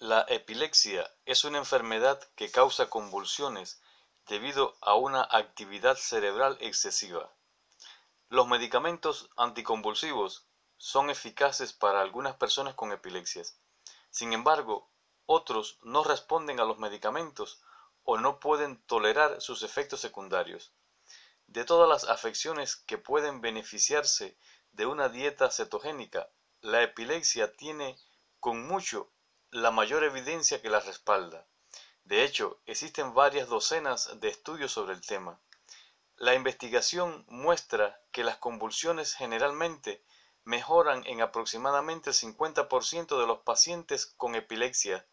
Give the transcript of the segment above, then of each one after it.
La epilepsia es una enfermedad que causa convulsiones debido a una actividad cerebral excesiva. Los medicamentos anticonvulsivos son eficaces para algunas personas con epilepsias. Sin embargo, otros no responden a los medicamentos o no pueden tolerar sus efectos secundarios. De todas las afecciones que pueden beneficiarse de una dieta cetogénica, la epilepsia tiene con mucho la mayor evidencia que la respalda. De hecho, existen varias docenas de estudios sobre el tema. La investigación muestra que las convulsiones generalmente mejoran en aproximadamente el 50% de los pacientes con epilepsia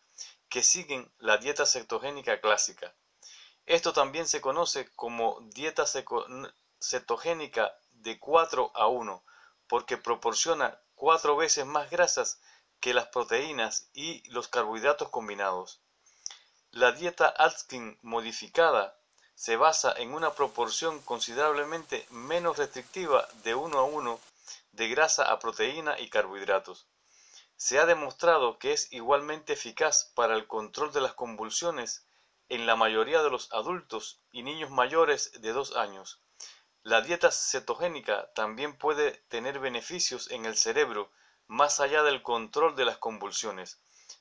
que siguen la dieta cetogénica clásica. Esto también se conoce como dieta cetogénica de 4 a 1, porque proporciona cuatro veces más grasas que las proteínas y los carbohidratos combinados. La dieta Atkins modificada se basa en una proporción considerablemente menos restrictiva de uno a uno de grasa a proteína y carbohidratos. Se ha demostrado que es igualmente eficaz para el control de las convulsiones en la mayoría de los adultos y niños mayores de dos años. La dieta cetogénica también puede tener beneficios en el cerebro más allá del control de las convulsiones.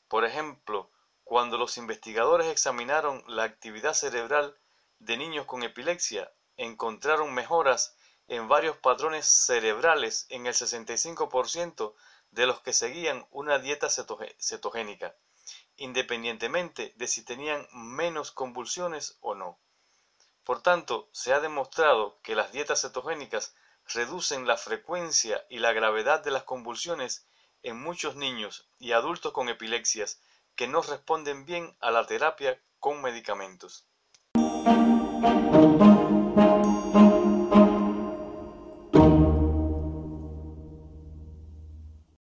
Por ejemplo, cuando los investigadores examinaron la actividad cerebral de niños con epilepsia, encontraron mejoras en varios patrones cerebrales en el 65% de los que seguían una dieta cetogénica, independientemente de si tenían menos convulsiones o no. Por tanto, se ha demostrado que las dietas cetogénicas reducen la frecuencia y la gravedad de las convulsiones en muchos niños y adultos con epilepsias que no responden bien a la terapia con medicamentos.